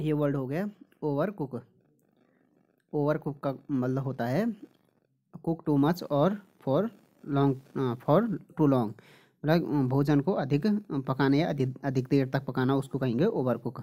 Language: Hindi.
ये वर्ड हो गया ओवर कुक ओवर कुक का मतलब होता है कुक टू मच और for long for too long मतलब भोजन को अधिक पकाने या अधिक अधिक देर तक पकाना उसको कहेंगे ओवर कुक